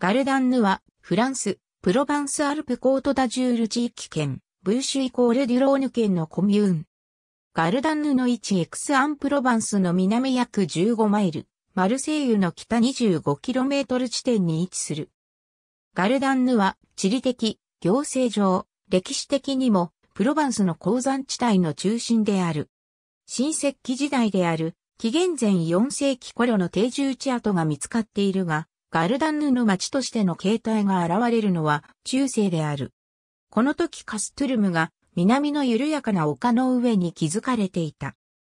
ガルダンヌは、フランス、プロバンスアルプコートダジュール地域圏、ブーシュイコールデュローヌ県のコミューン。ガルダンヌの位置エクスアンプロバンスの南約15マイル、マルセイユの北 25km 地点に位置する。ガルダンヌは地理的、行政上、歴史的にもプロバンスの鉱山地帯の中心である。新石器時代である紀元前4世紀頃の定住地跡が見つかっているが、ガルダンヌの町としての形態が現れるのは中世である。この時カストゥルムが南の緩やかな丘の上に築かれていた。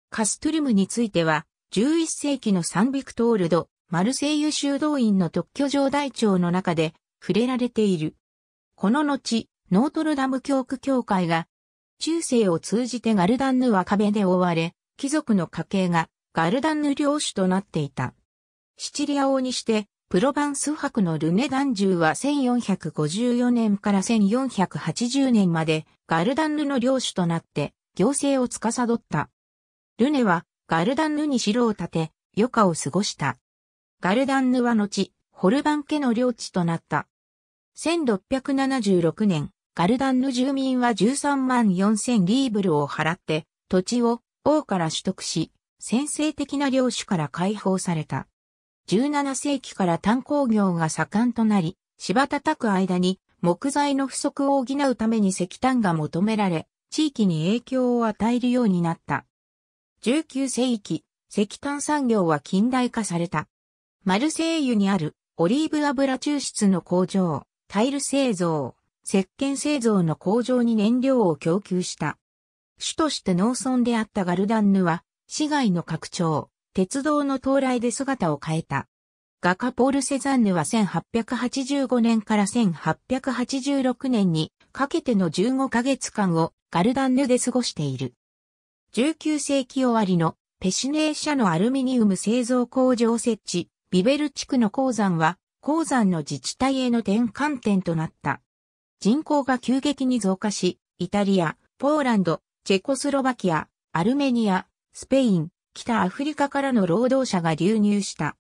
カストゥルムについては11世紀のサンビクトールド、マルセイユ修道院の特許上大帳の中で触れられている。この後、ノートルダム教区教会が中世を通じてガルダンヌは壁で覆われ、貴族の家系がガルダンヌ領主となっていた。シチリア王にしてプロバンス博のルネューは1454年から1480年までガルダンヌの領主となって行政を司った。ルネはガルダンヌに城を建て余暇を過ごした。ガルダンヌは後、ホルバン家の領地となった。1676年、ガルダンヌ住民は13万4000リーブルを払って土地を王から取得し、先制的な領主から解放された。17世紀から炭鉱業が盛んとなり、柴叩く間に木材の不足を補うために石炭が求められ、地域に影響を与えるようになった。19世紀、石炭産業は近代化された。マルセイユにあるオリーブ油抽出の工場、タイル製造、石鹸製造の工場に燃料を供給した。主として農村であったガルダンヌは、市街の拡張、鉄道の到来で姿を変えた。画家ポール・セザンヌは1885年から1886年にかけての15ヶ月間をガルダンヌで過ごしている。19世紀終わりのペシネー社のアルミニウム製造工場設置、ビベル地区の鉱山は鉱山の自治体への転換点となった。人口が急激に増加し、イタリア、ポーランド、チェコスロバキア、アルメニア、スペイン、北アフリカからの労働者が流入した。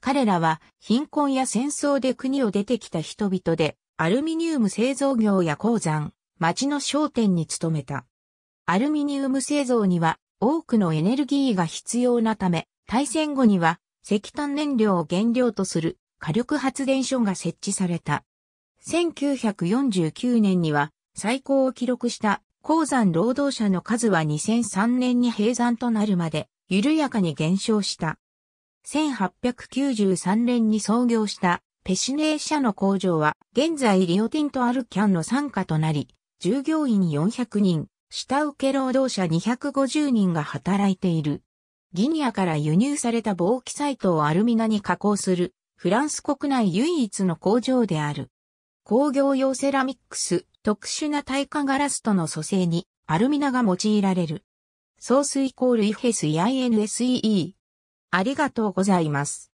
彼らは貧困や戦争で国を出てきた人々で、アルミニウム製造業や鉱山、町の商店に勤めた。アルミニウム製造には多くのエネルギーが必要なため、大戦後には石炭燃料を原料とする火力発電所が設置された。1949年には最高を記録した鉱山労働者の数は2003年に閉山となるまで緩やかに減少した。1893年に創業したペシネー社の工場は現在リオティントアルキャンの傘下となり、従業員400人、下請け労働者250人が働いている。ギニアから輸入された防気サイトをアルミナに加工するフランス国内唯一の工場である。工業用セラミックス、特殊な耐火ガラスとの組成にアルミナが用いられる。ソースイコールイフヘス INSEE。ありがとうございます。